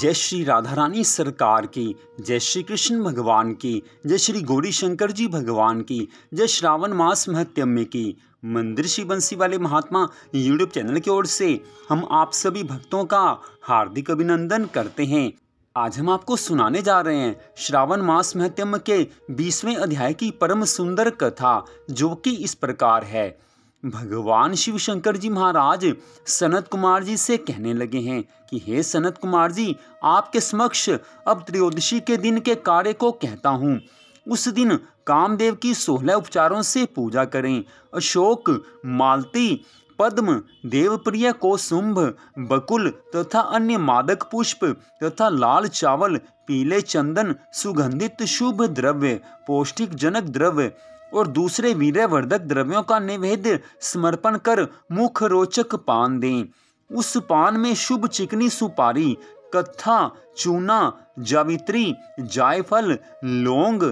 जय श्री राधा रानी सरकार की जय श्री कृष्ण भगवान की जय श्री गौरी शंकर जी भगवान की जय श्रावण मास महत्यम्य की मंदिर श्री बंसी वाले महात्मा यूट्यूब चैनल की ओर से हम आप सभी भक्तों का हार्दिक अभिनंदन करते हैं आज हम आपको सुनाने जा रहे हैं श्रावण मास महत्यम के बीसवें अध्याय की परम सुंदर कथा जो कि इस प्रकार है भगवान शिव शंकर जी महाराज सनत कुमार जी से कहने लगे हैं कि हे सनत कुमार जी आपके समक्ष अब त्रयोदशी के दिन के कार्य को कहता हूँ उस दिन कामदेव की सोलह उपचारों से पूजा करें अशोक मालती पद्म देवप्रिय कोसुंभ बकुल तथा अन्य मादक पुष्प तथा लाल चावल पीले चंदन सुगंधित शुभ द्रव्य पौष्टिक जनक द्रव्य और दूसरे वर्धक द्रव्यों का निवेद्य समर्पण कर मुख रोचक पान दें उस पान में शुभ चिकनी सुपारी कत्था चूना जावित्री जायफल लौंग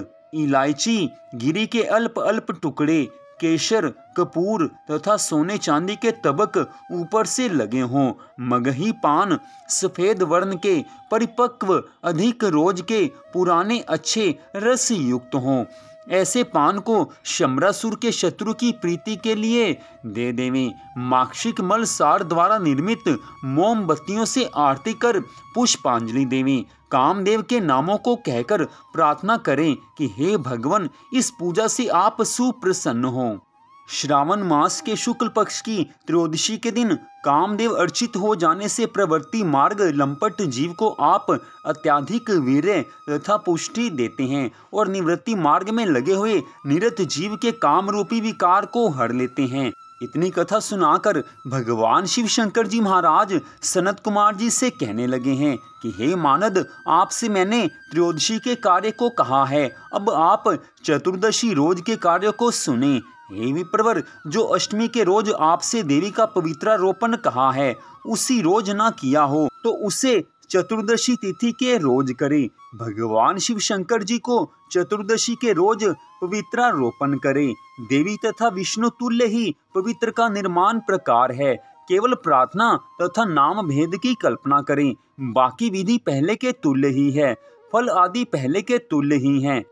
इलायची गिरी के अल्प अल्प टुकड़े केशर कपूर तथा सोने चांदी के तबक ऊपर से लगे हों मगही पान सफेद वर्ण के परिपक्व अधिक रोज के पुराने अच्छे रस युक्त हों ऐसे पान को शमरासुर के शत्रु की प्रीति के लिए दे देवें माक्षिक मल सार द्वारा निर्मित मोमबत्तियों से आरती कर पुष्पांजलि देवें कामदेव के नामों को कहकर प्रार्थना करें कि हे भगवान इस पूजा से आप सुप्रसन्न हों श्रावण मास के शुक्ल पक्ष की त्रयोदशी के दिन कामदेव अर्चित हो जाने से प्रवृत्ति मार्ग लंपट जीव को आप अत्याधिक वीर तथा पुष्टि देते हैं और निवृत्ति मार्ग में लगे हुए निरत जीव के काम रूपी विकार को हर लेते हैं इतनी कथा सुनाकर भगवान शिव शंकर जी महाराज सनत कुमार जी से कहने लगे हैं कि हे मानद आपसे मैंने त्रयोदशी के कार्य को कहा है अब आप चतुर्दशी रोज के कार्य को सुने हेवी प्रवर जो अष्टमी के रोज आपसे देवी का पवित्रारोपण कहा है उसी रोज ना किया हो तो उसे चतुर्दशी तिथि के रोज करें भगवान शिव शंकर जी को चतुर्दशी के रोज पवित्रारोपण करें देवी तथा विष्णु तुल्य ही पवित्र का निर्माण प्रकार है केवल प्रार्थना तथा नाम भेद की कल्पना करें बाकी विधि पहले के तुल्य ही है फल आदि पहले के तुल्य ही हैं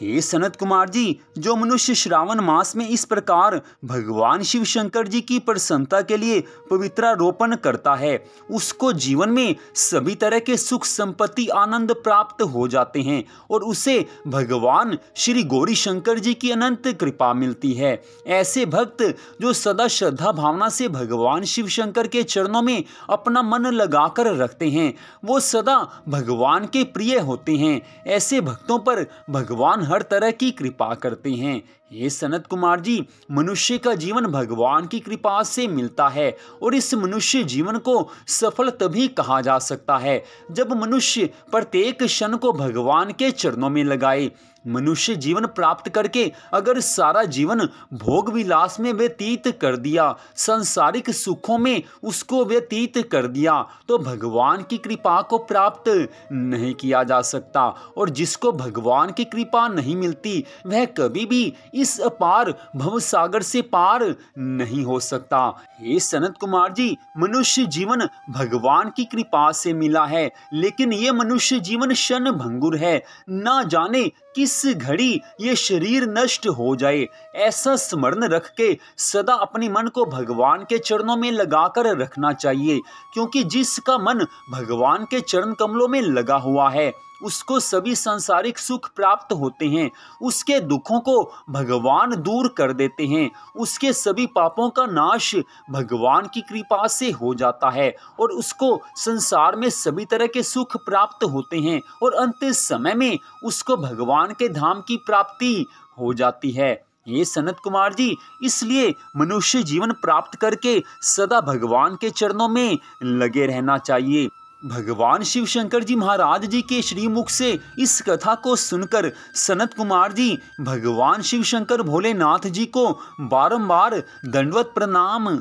हे सनत कुमार जी जो मनुष्य श्रावण मास में इस प्रकार भगवान शिव शंकर जी की प्रसन्नता के लिए पवित्रारोपण करता है उसको जीवन में सभी तरह के सुख संपत्ति आनंद प्राप्त हो जाते हैं और उसे भगवान श्री गौरी शंकर जी की अनंत कृपा मिलती है ऐसे भक्त जो सदा श्रद्धा भावना से भगवान शिव शंकर के चरणों में अपना मन लगाकर रखते हैं वो सदा भगवान के प्रिय होते हैं ऐसे भक्तों पर भगवान भगवान हर तरह की कृपा करते हैं ये सनत कुमार जी मनुष्य का जीवन भगवान की कृपा से मिलता है और इस मनुष्य जीवन को सफल तभी कहा जा सकता है जब मनुष्य प्रत्येक क्षण को भगवान के चरणों में लगाए मनुष्य जीवन प्राप्त करके अगर सारा जीवन भोग विलास में व्यतीत कर दिया संसारिक सुखों में उसको व्यतीत कर दिया तो भगवान की कृपा को प्राप्त नहीं किया जा सकता और जिसको भगवान की कृपा नहीं मिलती वह कभी भी इस अपार भव सागर से पार नहीं हो सकता हे सनत कुमार जी मनुष्य जीवन भगवान की कृपा से मिला है लेकिन ये मनुष्य जीवन क्षण भंगुर है ना जाने किस घड़ी ये शरीर नष्ट हो जाए ऐसा स्मरण रख के सदा अपने मन को भगवान के चरणों में लगाकर रखना चाहिए क्योंकि जिसका मन भगवान के चरण कमलों में लगा हुआ है उसको सभी संसारिक सुख प्राप्त होते हैं उसके दुखों को भगवान दूर कर देते हैं उसके सभी पापों का नाश भगवान की कृपा से हो जाता है और उसको संसार में सभी तरह के सुख प्राप्त होते हैं और अंत समय में उसको भगवान के धाम की प्राप्ति हो जाती है ये सनत कुमार जी इसलिए मनुष्य जीवन प्राप्त करके सदा भगवान के चरणों में लगे रहना चाहिए भगवान शिव शंकर जी महाराज जी के श्रीमुख से इस कथा को सुनकर सनत कुमार जी भगवान शिव शंकर भोलेनाथ जी को बारंबार दंडवत प्रणाम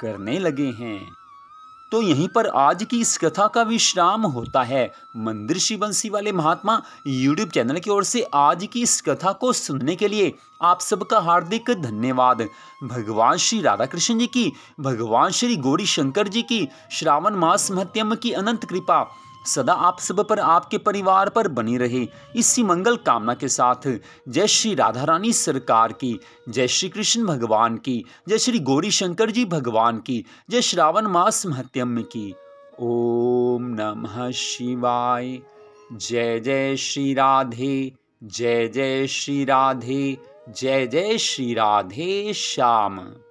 करने लगे हैं तो यहीं पर आज की इस कथा का विश्राम होता है मंदिर शिवंशी वाले महात्मा यूट्यूब चैनल की ओर से आज की इस कथा को सुनने के लिए आप सबका हार्दिक धन्यवाद भगवान श्री राधा कृष्ण जी की भगवान श्री गौरी शंकर जी की श्रावण मास महत्यम की अनंत कृपा सदा आप सब पर आपके परिवार पर बनी रहे इसी मंगल कामना के साथ जय श्री राधा रानी सरकार की जय श्री कृष्ण भगवान की जय श्री गौरी शंकर जी भगवान की जय श्रावण मास महत्यम की ओम नमः शिवाय जय जय श्री राधे जय जय श्री राधे जय जय श्री राधे श्याम